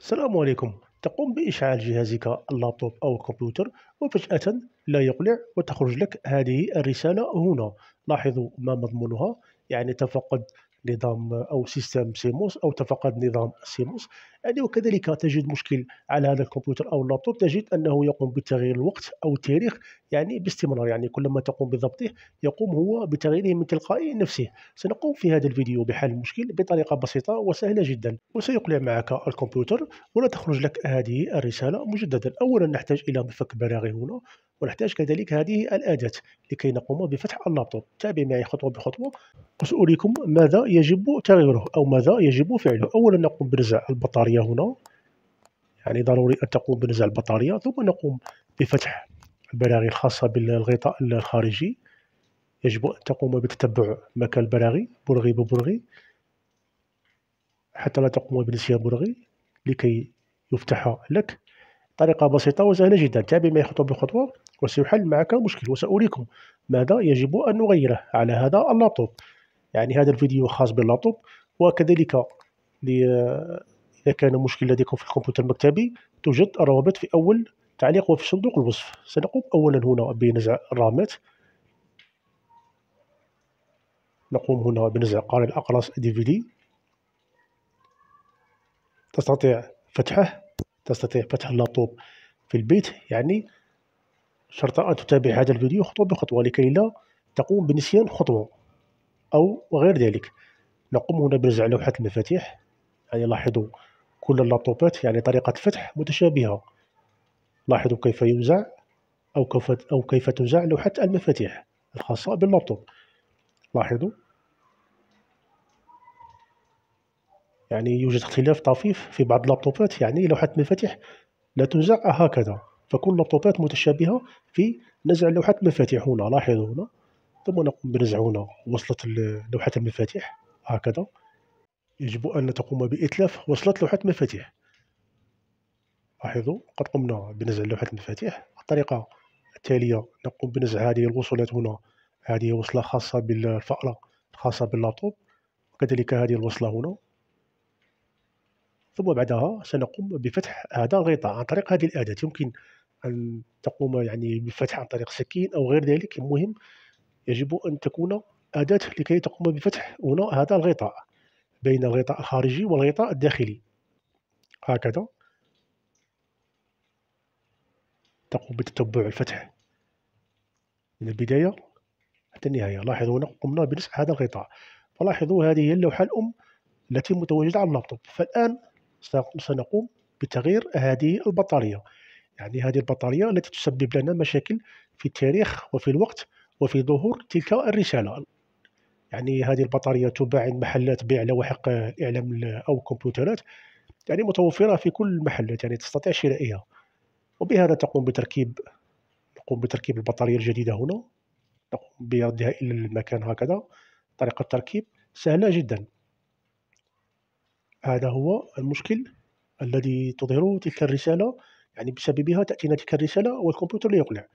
السلام عليكم تقوم بإشعال جهازك اللابتوب أو الكمبيوتر وفجأة لا يقلع وتخرج لك هذه الرسالة هنا لاحظوا ما مضمونها يعني تفقد نظام او سيستم سيموس او تفقد نظام سيموس يعني وكذلك تجد مشكل على هذا الكمبيوتر او اللابتوب تجد انه يقوم بتغيير الوقت او التاريخ يعني باستمرار يعني كلما تقوم بضبطه يقوم هو بتغييره من تلقاء نفسه سنقوم في هذا الفيديو بحل المشكل بطريقه بسيطه وسهله جدا وسيقلع معك الكمبيوتر ولا تخرج لك هذه الرساله مجددا اولا نحتاج الى مفك براغي هنا ونحتاج كذلك هذه الاداه لكي نقوم بفتح اللابتوب تابع معي خطوه بخطوه وساريكم ماذا يجب تغييره أو ماذا يجب فعله أولا نقوم بنزع البطارية هنا يعني ضروري أن تقوم بنزع البطارية ثم نقوم بفتح البلاغي الخاصة بالغطاء الخارجي يجب أن تقوم بتتبع مكان البلاغي برغي ببرغي حتى لا تقوم بنسيان برغي لكي يفتح لك طريقة بسيطة وسهلة جدا تابع معي خطوة بخطوة وسيحل معك المشكل وسأريكم ماذا يجب أن نغيره على هذا اللابتوب يعني هذا الفيديو خاص باللابتوب وكذلك إذا كان مشكل لديكم في الكمبيوتر المكتبي توجد الروابط في أول تعليق وفي صندوق الوصف سنقوم أولا هنا بنزع الرامات نقوم هنا بنزع قارئ الأقراص دي في دي تستطيع فتحه تستطيع فتح اللابتوب في البيت يعني شرط أن تتابع هذا الفيديو خطوة بخطوة لكي لا تقوم بنسيان خطوة أو غير ذلك نقوم هنا بنزع لوحة المفاتيح يعني لاحظوا كل اللابتوبات يعني طريقة فتح متشابهة لاحظوا كيف يوزع أو كيف, أو كيف توزع لوحة المفاتيح الخاصة باللابتوب لاحظوا يعني يوجد اختلاف طفيف في بعض اللابتوبات يعني لوحة المفاتيح لا توزع آه، هكذا فكل اللابتوبات متشابهة في نزع لوحة المفاتيح هنا لاحظوا هنا ثم نقوم بنزع هنا وصلة لوحة المفاتيح هكذا يجب أن تقوم بإتلاف وصلة لوحة المفاتيح لاحظوا قد قمنا بنزع لوحة المفاتيح الطريقة التالية نقوم بنزع هذه الوصلات هنا هذه وصلة خاصة بالفأرة الخاصة باللابتوب وكذلك هذه الوصلة هنا ثم بعدها سنقوم بفتح هذا الغطاء عن طريق هذه الأداة يمكن أن تقوم يعني بفتح عن طريق سكين أو غير ذلك المهم يجب أن تكون أداة لكي تقوم بفتح هنا هذا الغطاء بين الغطاء الخارجي والغطاء الداخلي هكذا تقوم بتتبع الفتح من البداية حتى النهاية لاحظوا هنا قمنا بنسع هذا الغطاء فلاحظوا هذه هي اللوحة الأم التي متواجدة على اللابتوب فالآن سنقوم بتغيير هذه البطارية يعني هذه البطارية التي تسبب لنا مشاكل في التاريخ وفي الوقت وفي ظهور تلك الرسالة يعني هذه البطارية تباع عند محلات بيع لوحق إعلام أو كمبيوترات يعني متوفرة في كل محلات يعني تستطيع شرائها وبهذا تقوم بتركيب نقوم بتركيب البطارية الجديدة هنا نقوم بردها إلى المكان هكذا طريقة التركيب سهلة جدا هذا هو المشكل الذي تظهره تلك الرسالة يعني بسببها تأتينا تلك الرسالة والكمبيوتر ليقلع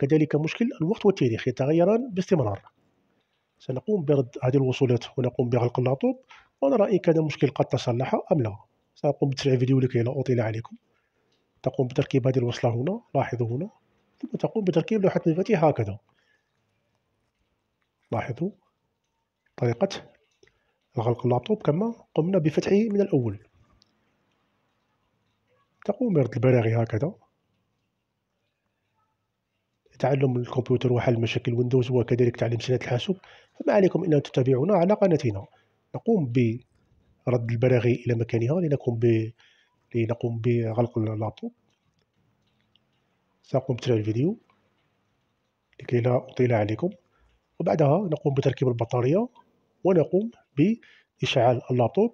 كذلك مشكل الوقت والتاريخ يتغيران باستمرار سنقوم برد هذه الوصولات ونقوم بغلق اللابتوب ونرى إن كان المشكل قد تصلح أم لا سأقوم بتسريع فيديو لكي لا أطيل عليكم تقوم بتركيب هذه الوصلة هنا لاحظوا هنا ثم تقوم بتركيب لوحة المفاتيح هكذا لاحظوا طريقة غلق اللابتوب كما قمنا بفتحه من الأول تقوم برد البراغي هكذا تعلم الكمبيوتر وحل مشاكل ويندوز وكذلك تعليم سنة الحاسوب فما عليكم إن تتابعونا على قناتنا نقوم برد البلاغي إلى مكانها لنقوم ب لنقوم بغلق اللابتوب سأقوم بترك الفيديو لكي لا أطيل عليكم وبعدها نقوم بتركيب البطارية ونقوم بإشعال اللابتوب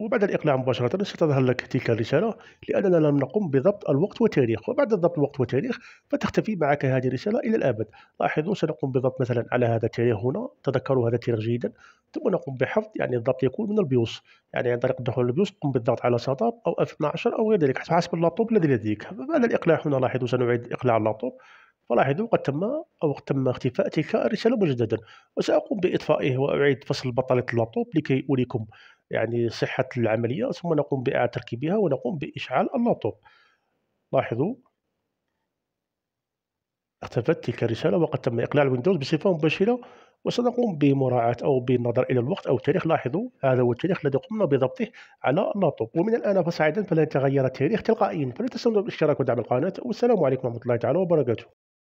وبعد الإقلاع مباشرة ستظهر لك تلك الرسالة لأننا لم نقم بضبط الوقت والتاريخ وبعد ضبط الوقت والتاريخ فتختفي معك هذه الرسالة إلى الأبد لاحظوا سنقوم بضبط مثلا على هذا التاريخ هنا تذكروا هذا التاريخ جيدا ثم نقوم بحفظ يعني الضبط يكون من البيوس يعني عن طريق الدخول للبيوس قم بالضغط على سطاب أو F12 أو غير ذلك حسب اللابتوب الذي لديك بعد الإقلاع هنا لاحظوا سنعيد إقلاع اللابتوب فلاحظوا قد تم أو تم اختفاء تلك الرسالة مجددا وسأقوم بإطفائه وأعيد فصل بطارية اللابتوب لكي أريكم يعني صحة العملية ثم نقوم بإعادة تركيبها ونقوم بإشعال اللابتوب لاحظوا اختفت تلك الرسالة وقد تم إقلاع الويندوز بصفة مباشرة وسنقوم بمراعاة أو بالنظر إلى الوقت أو التاريخ لاحظوا هذا هو التاريخ الذي قمنا بضبطه على اللابتوب ومن الآن فصاعدا فلن يتغير التاريخ تلقائيا فلا تنسوا الاشتراك ودعم القناة والسلام عليكم ورحمة الله تعالى وبركاته